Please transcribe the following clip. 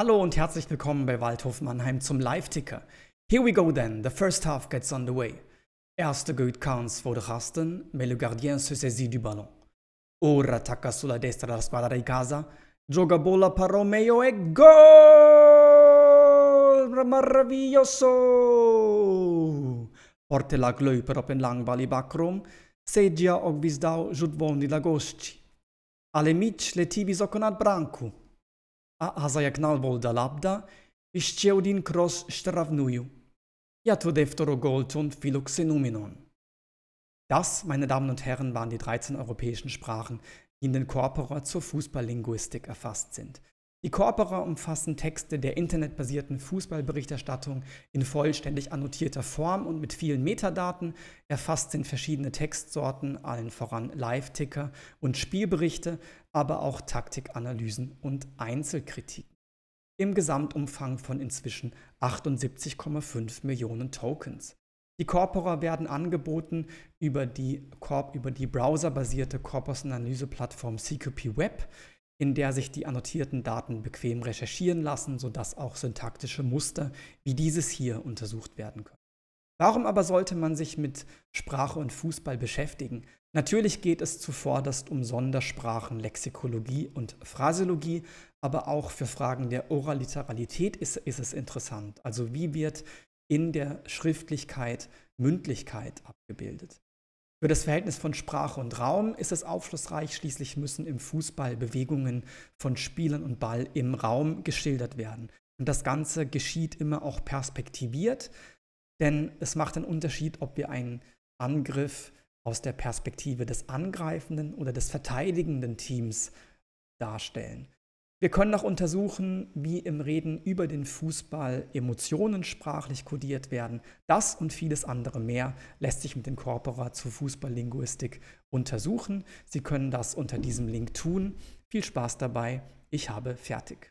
Hallo und herzlich willkommen bei Waldhof Mannheim zum Live-Ticker. Here we go then, the first half gets underway. Erste Goethe counts for the gasten, mais le gardien se saisit du ballon. Ora attacca sulla destra la squadra di casa, gioca bola per Romeo e gol! Maraviglioso! Porte la glöi per open lang vali backroom, seggia og bizdau jut voni la gosci. Ale mic le tibis oconat branco għaza jak nalbu labda, ixċew din kros xtarravnuju. Jatu deftoro Goldton Philoxenuminon. Das, meine Damen und Herren, waren die 13 europäischen Sprachen, die in den Corpora zur Fußballlinguistik erfasst sind. Die Corpora umfassen Texte der internetbasierten Fußballberichterstattung in vollständig annotierter Form und mit vielen Metadaten. Erfasst sind verschiedene Textsorten, allen voran Live-Ticker und Spielberichte, aber auch Taktikanalysen und Einzelkritiken. Im Gesamtumfang von inzwischen 78,5 Millionen Tokens. Die Corpora werden angeboten über die, Corp, über die browserbasierte Corpus-Analyse-Plattform CQP Web in der sich die annotierten Daten bequem recherchieren lassen, sodass auch syntaktische Muster wie dieses hier untersucht werden können. Warum aber sollte man sich mit Sprache und Fußball beschäftigen? Natürlich geht es zuvorderst um Sondersprachen, Lexikologie und Phraseologie, aber auch für Fragen der Oraliteralität ist, ist es interessant. Also wie wird in der Schriftlichkeit Mündlichkeit abgebildet? Für das Verhältnis von Sprache und Raum ist es aufschlussreich, schließlich müssen im Fußball Bewegungen von Spielern und Ball im Raum geschildert werden. Und das Ganze geschieht immer auch perspektiviert, denn es macht einen Unterschied, ob wir einen Angriff aus der Perspektive des angreifenden oder des verteidigenden Teams darstellen. Wir können auch untersuchen, wie im Reden über den Fußball Emotionen sprachlich kodiert werden. Das und vieles andere mehr lässt sich mit den Corpora zur Fußballlinguistik untersuchen. Sie können das unter diesem Link tun. Viel Spaß dabei. Ich habe fertig.